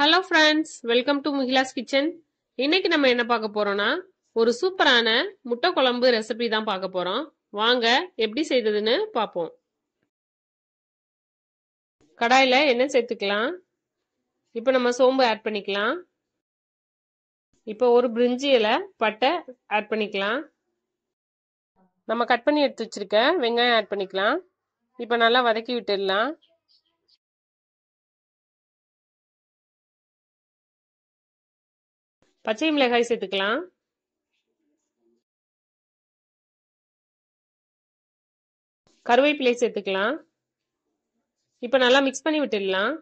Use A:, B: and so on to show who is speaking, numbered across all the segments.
A: hello friends welcome to Mugila's kitchen இன்னைக்கு நம்ம என்ன பார்க்க போறோம்னா ஒரு சூப்பரான முட்டை குழம்பு ரெசிபி தான் பார்க்க போறோம் வாங்க எப்படி செய்ததுன்னு பார்ப்போம்
B: கடாயில் என்ன சேர்த்துக்கலாம் இப்போ நம்ம சோம்பு ஆட் பண்ணிக்கலாம் இப்போ ஒரு பிரிஞ்சி இலை பட்டை
A: ஆட் பண்ணிக்கலாம் நம்ம கட் பண்ணி எடுத்து வச்சிருக்க வெங்காயம் ஆட் பண்ணிக்கலாம் இப்போ நல்லா வதக்கி விட்டுடலாம்
C: பச்சை மிளகாய் சேர்த்துக்கலாம்
B: கருவேப்பிலை சேர்த்துக்கலாம் இப்போ நல்லா மிக்ஸ் பண்ணி விட்டுடலாம்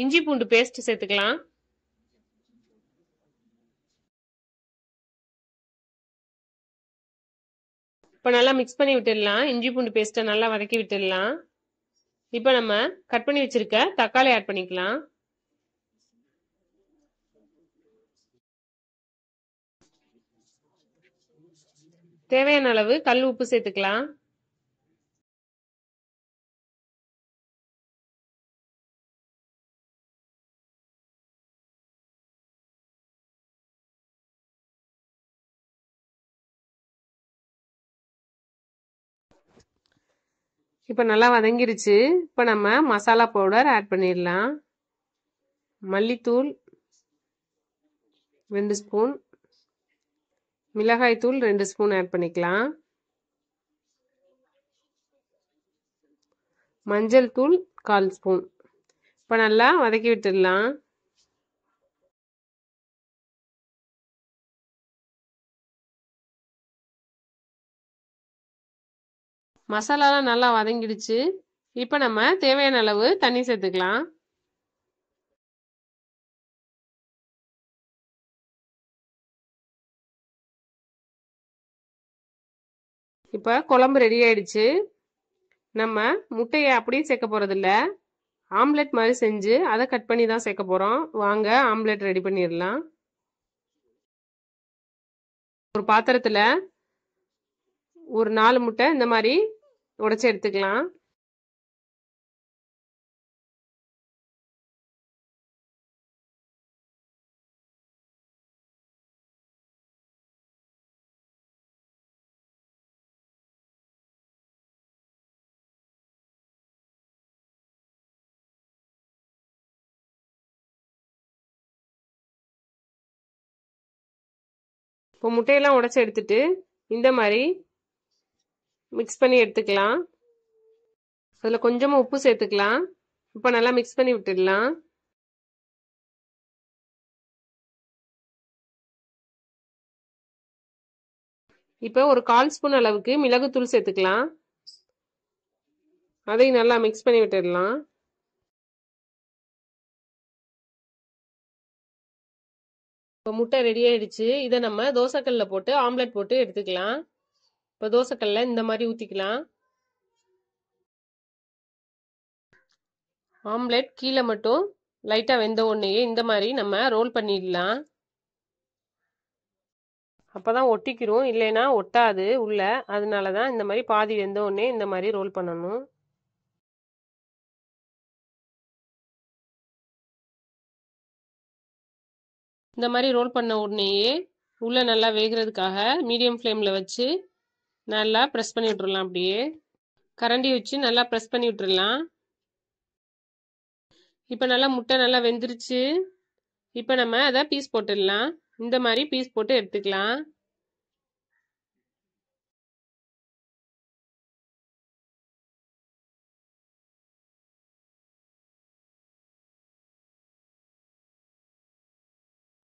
C: இஞ்சி பூண்டு பேஸ்ட் சேர்த்துக்கலாம்
B: இப்போ நல்லா மிக்ஸ் பண்ணி விட்டுடலாம் இஞ்சி பூண்டு பேஸ்ட்டை நல்லா வதக்கி விட்டுடலாம் இப்போ நம்ம கட் பண்ணி வச்சுருக்க
A: தக்காளி ஆட் பண்ணிக்கலாம்
B: தேவையான அளவு கல் உப்பு சேர்த்துக்கலாம்
A: இப்போ நல்லா வதங்கிருச்சு இப்போ நம்ம மசாலா பவுடர் ஆட் பண்ணிடலாம் மல்லித்தூள் ரெண்டு ஸ்பூன் மிளகாய் தூள் ரெண்டு ஸ்பூன் ஆட் பண்ணிக்கலாம் மஞ்சள் தூள் கால் ஸ்பூன் இப்போ நல்லா வதக்கி விட்டுடலாம்
B: மசாலாலாம் நல்லா வதங்கிடுச்சு இப்போ நம்ம தேவையான அளவு தண்ணி சேர்த்துக்கலாம் இப்போ குழம்பு ரெடி ஆயிடுச்சு நம்ம முட்டையை அப்படியே சேர்க்க போகிறதில்ல
A: ஆம்லெட் மாதிரி செஞ்சு அதை கட் பண்ணி தான் சேர்க்க போகிறோம் வாங்க ஆம்லெட் ரெடி பண்ணிடலாம்
B: ஒரு பாத்திரத்தில் ஒரு நாலு முட்டை இந்த மாதிரி உடைச்சி எடுத்துக்கலாம்
A: இப்போ முட்டையெல்லாம் உடச்சி எடுத்துட்டு இந்த மாதிரி
B: மிக்ஸ் பண்ணி எடுத்துக்கலாம் அதில் கொஞ்சமாக உப்பு சேர்த்துக்கலாம் இப்போ நல்லா மிக்ஸ் பண்ணி விட்டுடலாம் இப்போ ஒரு கால் ஸ்பூன் அளவுக்கு மிளகுத்தூள் சேர்த்துக்கலாம் அதையும் நல்லா மிக்ஸ் பண்ணி விட்டுடலாம் இப்போ முட்டை ரெடி ஆயிடுச்சு இதை நம்ம தோசைக்கல்லில் போட்டு ஆம்லெட் போட்டு எடுத்துக்கலாம் இப்போ தோசைக்கல்ல இந்த
A: மாதிரி ஊற்றிக்கலாம் ஆம்லெட் கீழே மட்டும் லைட்டாக வெந்த உடனேயே இந்த மாதிரி நம்ம ரோல் பண்ணிடலாம் அப்போ தான் ஒட்டிக்கிறோம் இல்லைன்னா ஒட்டாது உள்ள அதனால தான் இந்த மாதிரி பாதி வெந்த உடனே இந்த மாதிரி ரோல் பண்ணணும்
B: இந்த மாதிரி ரோல் பண்ண உடனேயே உள்ளே நல்லா வேகிறதுக்காக மீடியம் ஃப்ளேமில் வச்சு நல்லா ப்ரெஸ் பண்ணி
A: விட்டுருலாம் அப்படியே கரண்டி வச்சு நல்லா ப்ரெஸ் பண்ணி விட்டுருலாம் இப்போ நல்லா முட்டை நல்லா வெந்துருச்சு இப்போ நம்ம அதை பீஸ் போட்டுடலாம் இந்த மாதிரி பீஸ் போட்டு எடுத்துக்கலாம்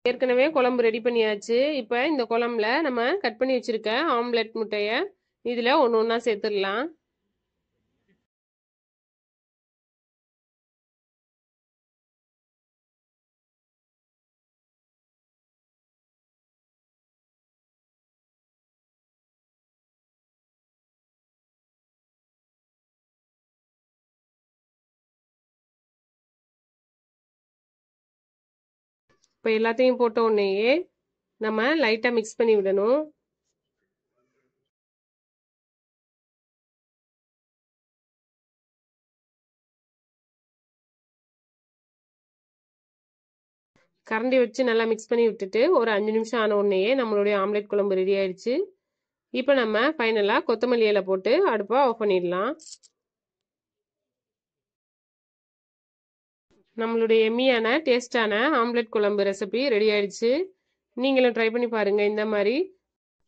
B: ஏற்கனவே குழம்பு ரெடி பண்ணியாச்சு இப்போ இந்த குழம்புல நம்ம கட் பண்ணி வச்சுருக்க ஆம்லெட் முட்டையை இதில் ஒன்று
A: ஒன்றா சேர்த்துடலாம்
B: இப்போ எல்லாத்தையும் போட்ட உடனேயே நம்ம லைட்டாக மிக்ஸ் பண்ணி விடணும்
A: கரண்டி வச்சு நல்லா மிக்ஸ் பண்ணி விட்டுட்டு ஒரு அஞ்சு நிமிஷம் ஆன உடனேயே நம்மளுடைய ஆம்லேட் குழம்பு ரெடி ஆயிடுச்சு இப்போ நம்ம ஃபைனலாக கொத்தமல்லி இலை போட்டு அடுப்பாக ஆஃப் பண்ணிடலாம் நம்மளுடைய எம்மியான டேஸ்டான ஆம்லெட் குழம்பு ரெசிபி ரெடி ஆயிடுச்சு நீங்களும் ட்ரை பண்ணி பாருங்கள் இந்த மாதிரி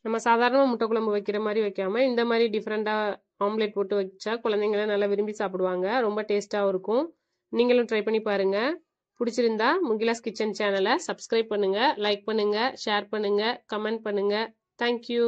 A: நம்ம சாதாரணமாக முட்டை குழம்பு வைக்கிற மாதிரி வைக்காமல் இந்த மாதிரி டிஃப்ரெண்ட்டாக ஆம்லெட் போட்டு வச்சா குழந்தைங்களாம் நல்லா விரும்பி சாப்பிடுவாங்க ரொம்ப டேஸ்ட்டாகவும் இருக்கும் நீங்களும் ட்ரை பண்ணி பாருங்கள் பிடிச்சிருந்தா முகிலாஸ் கிச்சன் சேனலை சப்ஸ்கிரைப் பண்ணுங்கள் லைக் பண்ணுங்கள் ஷேர் பண்ணுங்கள் கமெண்ட் பண்ணுங்கள் தேங்க்யூ